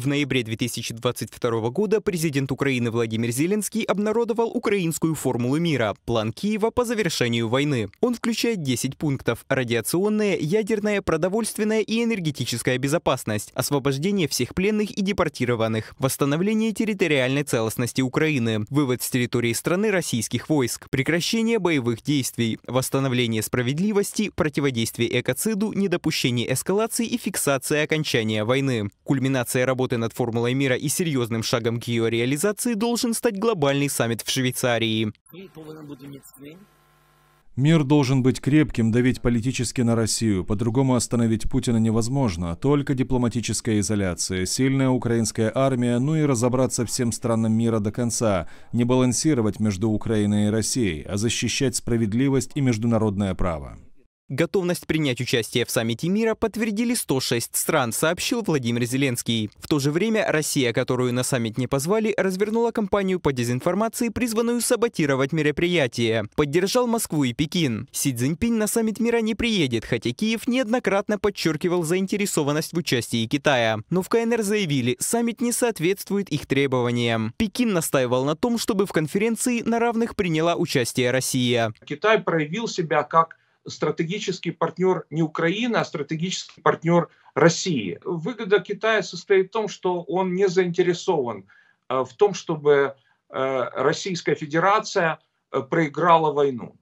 В ноябре 2022 года президент Украины Владимир Зеленский обнародовал украинскую формулу мира «План Киева по завершению войны». Он включает 10 пунктов – радиационная, ядерная, продовольственная и энергетическая безопасность, освобождение всех пленных и депортированных, восстановление территориальной целостности Украины, вывод с территории страны российских войск, прекращение боевых действий, восстановление справедливости, противодействие экоциду, недопущение эскалации и фиксация окончания войны. Кульминация работы работы над формулой мира и серьезным шагом к ее реализации должен стать глобальный саммит в Швейцарии. Мир должен быть крепким, давить политически на Россию. По-другому остановить Путина невозможно. Только дипломатическая изоляция, сильная украинская армия, ну и разобраться всем странам мира до конца. Не балансировать между Украиной и Россией, а защищать справедливость и международное право. Готовность принять участие в саммите мира подтвердили 106 стран, сообщил Владимир Зеленский. В то же время Россия, которую на саммит не позвали, развернула кампанию по дезинформации, призванную саботировать мероприятие. Поддержал Москву и Пекин. Си Цзиньпинь на саммит мира не приедет, хотя Киев неоднократно подчеркивал заинтересованность в участии Китая. Но в КНР заявили, саммит не соответствует их требованиям. Пекин настаивал на том, чтобы в конференции на равных приняла участие Россия. Китай проявил себя как стратегический партнер не Украина, а стратегический партнер России. Выгода Китая состоит в том, что он не заинтересован э, в том, чтобы э, Российская Федерация э, проиграла войну.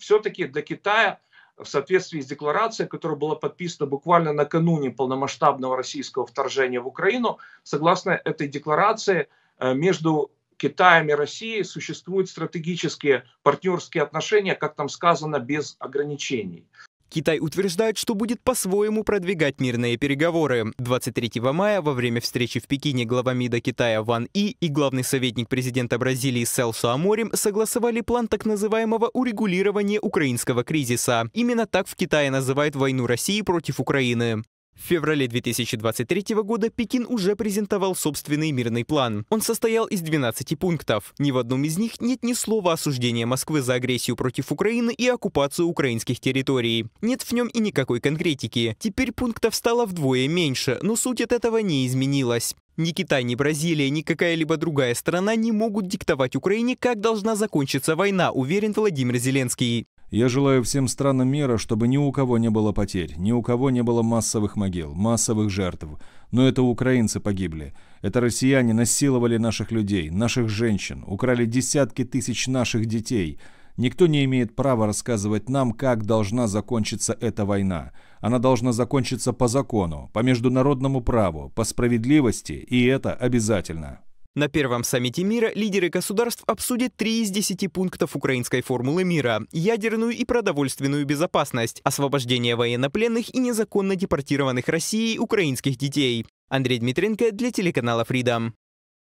Все-таки для Китая в соответствии с декларацией, которая была подписана буквально накануне полномасштабного российского вторжения в Украину, согласно этой декларации между Китаем и Россией существуют стратегические партнерские отношения, как там сказано, без ограничений. Китай утверждает, что будет по-своему продвигать мирные переговоры. 23 мая во время встречи в Пекине глава МИДа Китая Ван И и главный советник президента Бразилии Сел Аморим согласовали план так называемого урегулирования украинского кризиса. Именно так в Китае называют войну России против Украины. В феврале 2023 года Пекин уже презентовал собственный мирный план. Он состоял из 12 пунктов. Ни в одном из них нет ни слова осуждения Москвы за агрессию против Украины и оккупацию украинских территорий. Нет в нем и никакой конкретики. Теперь пунктов стало вдвое меньше, но суть от этого не изменилась. Ни Китай, ни Бразилия, ни какая-либо другая страна не могут диктовать Украине, как должна закончиться война, уверен Владимир Зеленский. Я желаю всем странам мира, чтобы ни у кого не было потерь, ни у кого не было массовых могил, массовых жертв. Но это украинцы погибли. Это россияне насиловали наших людей, наших женщин, украли десятки тысяч наших детей. Никто не имеет права рассказывать нам, как должна закончиться эта война. Она должна закончиться по закону, по международному праву, по справедливости, и это обязательно. На первом саммите мира лидеры государств обсудят три из десяти пунктов украинской формулы мира – ядерную и продовольственную безопасность, освобождение военнопленных и незаконно депортированных Россией украинских детей. Андрей Дмитренко для телеканала Freedom.